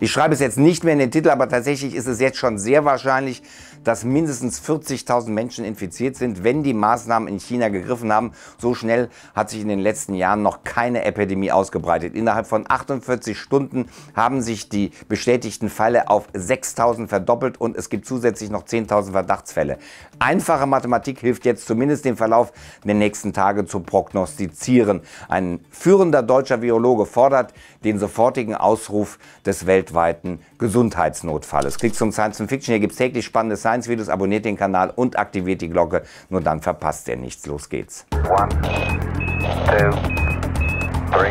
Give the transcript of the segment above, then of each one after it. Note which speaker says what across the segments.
Speaker 1: Ich schreibe es jetzt nicht mehr in den Titel, aber tatsächlich ist es jetzt schon sehr wahrscheinlich, dass mindestens 40.000 Menschen infiziert sind, wenn die Maßnahmen in China gegriffen haben. So schnell hat sich in den letzten Jahren noch keine Epidemie ausgebreitet. Innerhalb von 48 Stunden haben sich die bestätigten Fälle auf 6.000 verdoppelt und es gibt zusätzlich noch 10.000 Verdachtsfälle. Einfache Mathematik hilft jetzt zumindest den Verlauf der nächsten Tage zu prognostizieren. Ein führender deutscher Virologe fordert den sofortigen Ausruf des Welt weltweiten Es Klick zum Science Fiction, hier gibt es täglich spannende Science-Videos, abonniert den Kanal und aktiviert die Glocke, nur dann verpasst ihr nichts. Los geht's. One, two,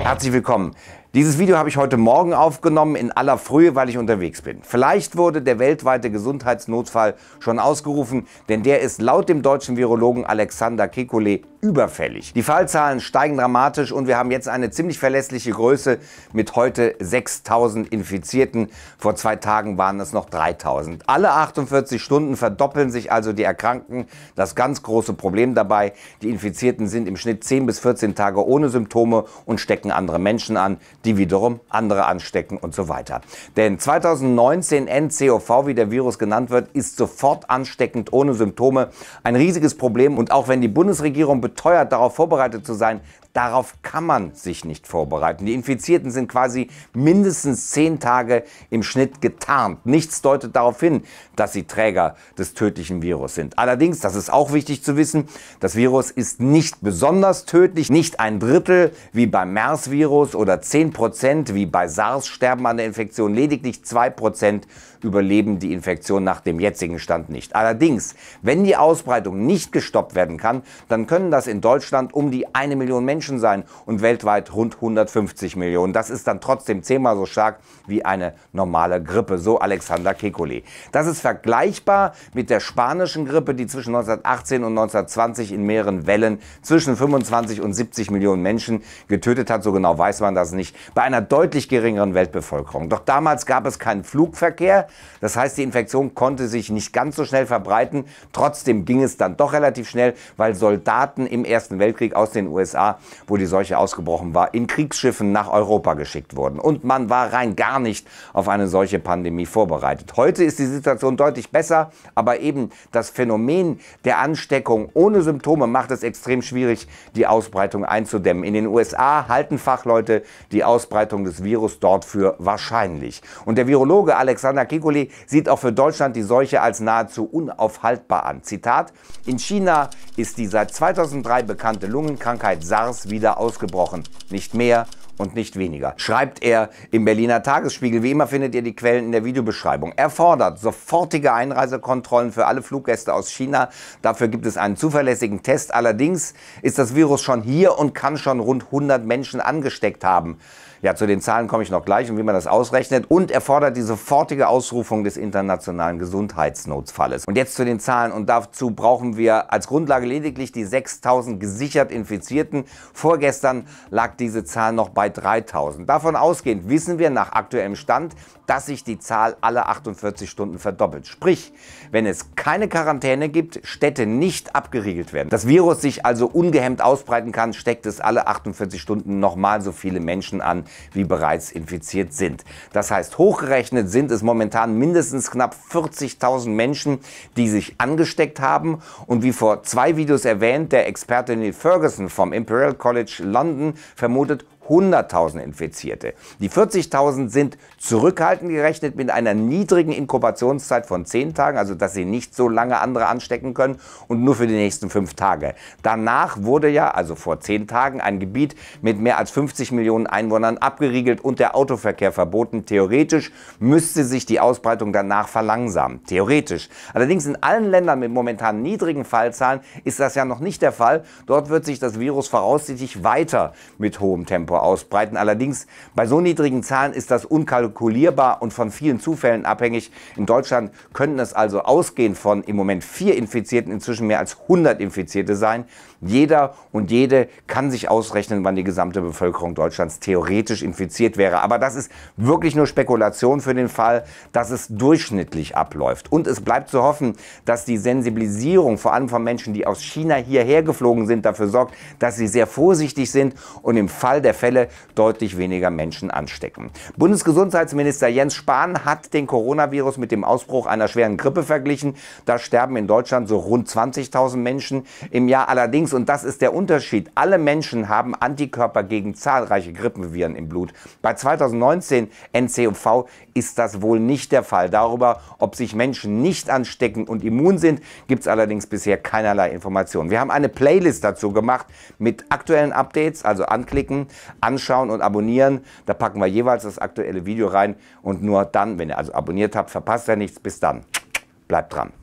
Speaker 1: Herzlich willkommen. Dieses Video habe ich heute Morgen aufgenommen, in aller Frühe, weil ich unterwegs bin. Vielleicht wurde der weltweite Gesundheitsnotfall schon ausgerufen, denn der ist laut dem deutschen Virologen Alexander Kekulé überfällig. Die Fallzahlen steigen dramatisch und wir haben jetzt eine ziemlich verlässliche Größe mit heute 6000 Infizierten. Vor zwei Tagen waren es noch 3000. Alle 48 Stunden verdoppeln sich also die Erkrankten. Das ganz große Problem dabei, die Infizierten sind im Schnitt 10 bis 14 Tage ohne Symptome und stecken andere Menschen an, die wiederum andere anstecken und so weiter. Denn 2019 NCOV, wie der Virus genannt wird, ist sofort ansteckend ohne Symptome. Ein riesiges Problem und auch wenn die Bundesregierung betont, beteuert, darauf vorbereitet zu sein, Darauf kann man sich nicht vorbereiten. Die Infizierten sind quasi mindestens zehn Tage im Schnitt getarnt. Nichts deutet darauf hin, dass sie Träger des tödlichen Virus sind. Allerdings, das ist auch wichtig zu wissen, das Virus ist nicht besonders tödlich. Nicht ein Drittel wie beim MERS-Virus oder zehn Prozent wie bei SARS sterben an der Infektion. Lediglich zwei Prozent überleben die Infektion nach dem jetzigen Stand nicht. Allerdings, wenn die Ausbreitung nicht gestoppt werden kann, dann können das in Deutschland um die eine Million Menschen Menschen sein und weltweit rund 150 Millionen. Das ist dann trotzdem zehnmal so stark wie eine normale Grippe, so Alexander Kekulé. Das ist vergleichbar mit der spanischen Grippe, die zwischen 1918 und 1920 in mehreren Wellen zwischen 25 und 70 Millionen Menschen getötet hat. So genau weiß man das nicht. Bei einer deutlich geringeren Weltbevölkerung. Doch damals gab es keinen Flugverkehr. Das heißt, die Infektion konnte sich nicht ganz so schnell verbreiten. Trotzdem ging es dann doch relativ schnell, weil Soldaten im Ersten Weltkrieg aus den USA wo die Seuche ausgebrochen war, in Kriegsschiffen nach Europa geschickt wurden. Und man war rein gar nicht auf eine solche Pandemie vorbereitet. Heute ist die Situation deutlich besser, aber eben das Phänomen der Ansteckung ohne Symptome macht es extrem schwierig, die Ausbreitung einzudämmen. In den USA halten Fachleute die Ausbreitung des Virus dort für wahrscheinlich. Und der Virologe Alexander Kikuli sieht auch für Deutschland die Seuche als nahezu unaufhaltbar an. Zitat, in China ist die seit 2003 bekannte Lungenkrankheit SARS wieder ausgebrochen. Nicht mehr und nicht weniger, schreibt er im Berliner Tagesspiegel. Wie immer findet ihr die Quellen in der Videobeschreibung. Er fordert sofortige Einreisekontrollen für alle Fluggäste aus China. Dafür gibt es einen zuverlässigen Test. Allerdings ist das Virus schon hier und kann schon rund 100 Menschen angesteckt haben. Ja, zu den Zahlen komme ich noch gleich und wie man das ausrechnet. Und er fordert die sofortige Ausrufung des internationalen Gesundheitsnotfalles. Und jetzt zu den Zahlen. Und dazu brauchen wir als Grundlage lediglich die 6000 gesichert Infizierten. Vorgestern lag diese Zahl noch bei 3000. Davon ausgehend wissen wir nach aktuellem Stand, dass sich die Zahl alle 48 Stunden verdoppelt. Sprich, wenn es keine Quarantäne gibt, Städte nicht abgeriegelt werden. Das Virus sich also ungehemmt ausbreiten kann, steckt es alle 48 Stunden nochmal so viele Menschen an, wie bereits infiziert sind. Das heißt, hochgerechnet sind es momentan mindestens knapp 40.000 Menschen, die sich angesteckt haben. Und wie vor zwei Videos erwähnt, der Experte Neil Ferguson vom Imperial College London vermutet 100.000 Infizierte. Die 40.000 sind zurückhaltend gerechnet mit einer niedrigen Inkubationszeit von 10 Tagen, also dass sie nicht so lange andere anstecken können und nur für die nächsten 5 Tage. Danach wurde ja, also vor 10 Tagen, ein Gebiet mit mehr als 50 Millionen Einwohnern abgeriegelt und der Autoverkehr verboten. Theoretisch müsste sich die Ausbreitung danach verlangsamen. Theoretisch. Allerdings in allen Ländern mit momentan niedrigen Fallzahlen ist das ja noch nicht der Fall. Dort wird sich das Virus voraussichtlich weiter mit hohem Tempo Risiko ausbreiten. Allerdings bei so niedrigen Zahlen ist das unkalkulierbar und von vielen Zufällen abhängig. In Deutschland könnten es also ausgehend von im Moment vier Infizierten inzwischen mehr als 100 Infizierte sein. Jeder und jede kann sich ausrechnen, wann die gesamte Bevölkerung Deutschlands theoretisch infiziert wäre. Aber das ist wirklich nur Spekulation für den Fall, dass es durchschnittlich abläuft. Und es bleibt zu hoffen, dass die Sensibilisierung vor allem von Menschen, die aus China hierher geflogen sind, dafür sorgt, dass sie sehr vorsichtig sind und im Fall der Fälle deutlich weniger Menschen anstecken. Bundesgesundheitsminister Jens Spahn hat den Coronavirus mit dem Ausbruch einer schweren Grippe verglichen. Da sterben in Deutschland so rund 20.000 Menschen im Jahr allerdings. Und das ist der Unterschied. Alle Menschen haben Antikörper gegen zahlreiche Grippenviren im Blut. Bei 2019 NCOV ist das wohl nicht der Fall. Darüber, ob sich Menschen nicht anstecken und immun sind, gibt es allerdings bisher keinerlei Informationen. Wir haben eine Playlist dazu gemacht mit aktuellen Updates, also anklicken, anschauen und abonnieren. Da packen wir jeweils das aktuelle Video rein und nur dann, wenn ihr also abonniert habt, verpasst ihr nichts. Bis dann. Bleibt dran.